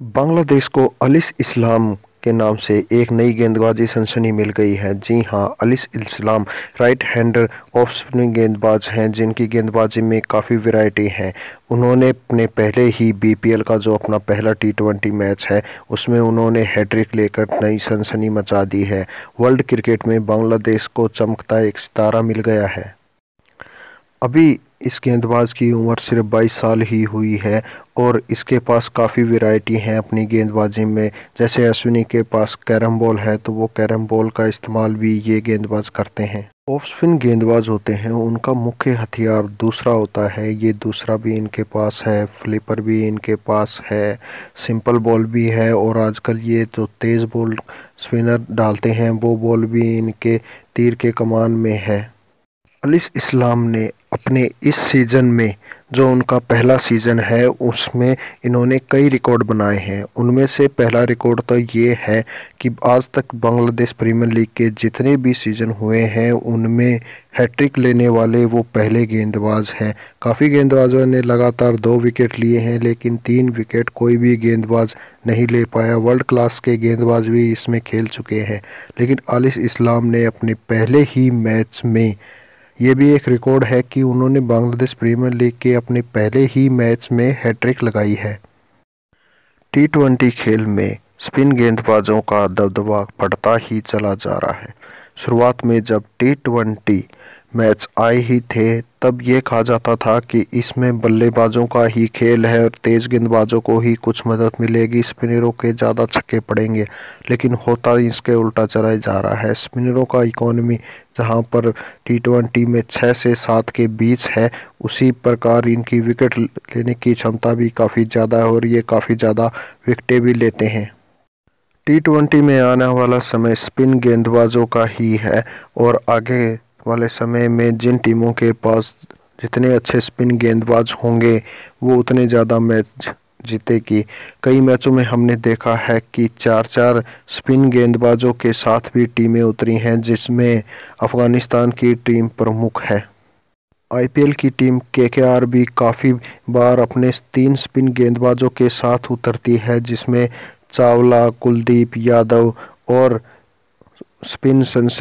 بنگلہ دیش کو علیس اسلام کے نام سے ایک نئی گیند بازی سنسنی مل گئی ہے جی ہاں علیس اسلام رائٹ ہینڈر آف گیند باز ہیں جن کی گیند بازی میں کافی ویرائٹی ہیں انہوں نے اپنے پہلے ہی بی پی ایل کا جو اپنا پہلا ٹی ٹوینٹی میچ ہے اس میں انہوں نے ہیڈرک لے کر نئی سنسنی مچا دی ہے ورلڈ کرکٹ میں بنگلہ دیش کو چمکتا ایک ستارہ مل گیا ہے ابھی اس گیند باز کی عمر صرف بائیس سال ہی ہوئی ہے اور اس کے پاس کافی ویرائٹی ہیں اپنی گیند بازی میں جیسے اشونی کے پاس کیرم بال ہے تو وہ کیرم بال کا استعمال بھی یہ گیند باز کرتے ہیں آف سپن گیند باز ہوتے ہیں ان کا مکھیہ ہتھیار دوسرا ہوتا ہے یہ دوسرا بھی ان کے پاس ہے فلیپر بھی ان کے پاس ہے سمپل بال بھی ہے اور آج کل یہ جو تیز بال سپنر ڈالتے ہیں وہ بال بھی ان کے تیر کے کمان میں ہے علیس اسلام نے اپنے اس سیزن میں جو ان کا پہلا سیزن ہے اس میں انہوں نے کئی ریکارڈ بنائے ہیں ان میں سے پہلا ریکارڈ تو یہ ہے کہ آج تک بنگلہ دیش پریمیر لیگ کے جتنے بھی سیزن ہوئے ہیں ان میں ہیٹرک لینے والے وہ پہلے گیند باز ہیں کافی گیند بازوں نے لگاتار دو وکٹ لیے ہیں لیکن تین وکٹ کوئی بھی گیند باز نہیں لے پایا ورلڈ کلاس کے گیند باز بھی اس میں کھیل چکے ہیں لیکن عالی اسلام نے اپنے پہلے ہی میچ میں یہ بھی ایک ریکارڈ ہے کہ انہوں نے بنگلہ دیش پریمیئر لیگ کے اپنے پہلے ہی میچ میں ہیٹرک لگائی ہے ٹی ٹوینٹی کھیل میں سپن گیند بازوں کا دبدبا بڑھتا ہی چلا جا رہا ہے شروعات میں جب ٹی ٹوینٹی میچ آئے ہی تھے تب یہ کہا جاتا تھا کہ اس میں بلے بازوں کا ہی کھیل ہے اور تیز گند بازوں کو ہی کچھ مدد ملے گی اسپنروں کے زیادہ چھکے پڑیں گے لیکن ہوتا اس کے الٹا چرائے جا رہا ہے اسپنروں کا ایکانومی جہاں پر ٹی ٹوینٹی میں چھ سے سات کے بیچ ہے اسی پرکار ان کی وکٹ لینے کی چھمتا بھی کافی زیادہ ہے اور یہ کافی زیادہ وکٹیں بھی لیتے ہیں ٹی ٹوینٹی میں آنے والا سمے اسپن گیند بازوں کا ہی ہے اور آگے والے سمے میں جن ٹیموں کے پاس جتنے اچھے سپن گیند باز ہوں گے وہ اتنے زیادہ میچ جیتے گی کئی میچوں میں ہم نے دیکھا ہے کہ چار چار سپن گیند بازوں کے ساتھ بھی ٹیمیں اتری ہیں جس میں افغانستان کی ٹیم پرمکھ ہے آئی پی ایل کی ٹیم کے کے آر بھی کافی بار اپنے تین سپن گیند بازوں کے ساتھ اترتی ہے جس میں چاولہ کلدیپ یادو اور سپن سنس